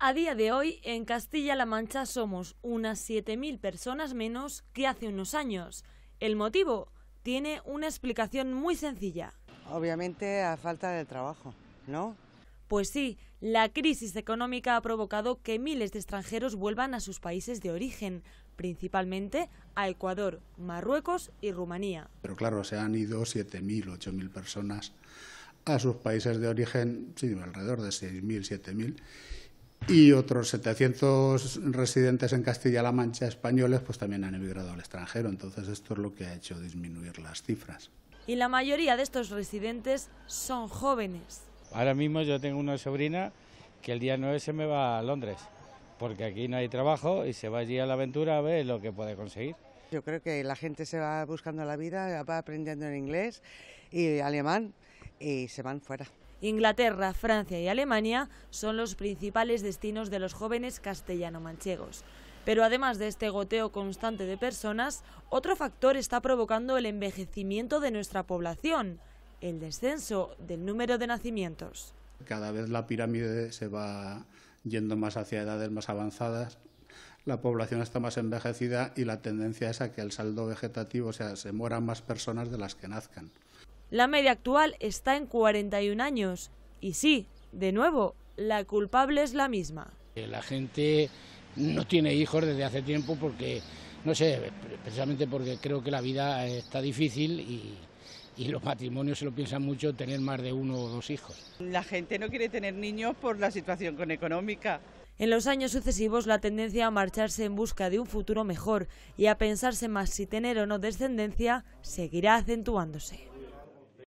A día de hoy, en Castilla-La Mancha somos unas 7.000 personas menos que hace unos años. El motivo tiene una explicación muy sencilla. Obviamente a falta de trabajo, ¿no? Pues sí, la crisis económica ha provocado que miles de extranjeros vuelvan a sus países de origen, principalmente a Ecuador, Marruecos y Rumanía. Pero claro, se han ido 7.000, 8.000 personas a sus países de origen, sí, alrededor de 6.000, 7.000 y otros 700 residentes en Castilla-La Mancha españoles pues también han emigrado al extranjero, entonces esto es lo que ha hecho disminuir las cifras. Y la mayoría de estos residentes son jóvenes. Ahora mismo yo tengo una sobrina que el día 9 se me va a Londres, porque aquí no hay trabajo y se va allí a la aventura a ver lo que puede conseguir. Yo creo que la gente se va buscando la vida, va aprendiendo en inglés y alemán y se van fuera. Inglaterra, Francia y Alemania son los principales destinos de los jóvenes castellano-manchegos. Pero además de este goteo constante de personas, otro factor está provocando el envejecimiento de nuestra población, el descenso del número de nacimientos. Cada vez la pirámide se va yendo más hacia edades más avanzadas, la población está más envejecida y la tendencia es a que el saldo vegetativo, o sea, se mueran más personas de las que nazcan. La media actual está en 41 años. Y sí, de nuevo, la culpable es la misma. Eh, la gente no tiene hijos desde hace tiempo porque, no sé, precisamente porque creo que la vida está difícil y, los matrimonios se lo piensan mucho tener más de uno o dos hijos. La gente no quiere tener niños por la situación económica. En los años sucesivos la tendencia a marcharse en busca de un futuro mejor y a pensarse más si tener o no descendencia seguirá acentuándose.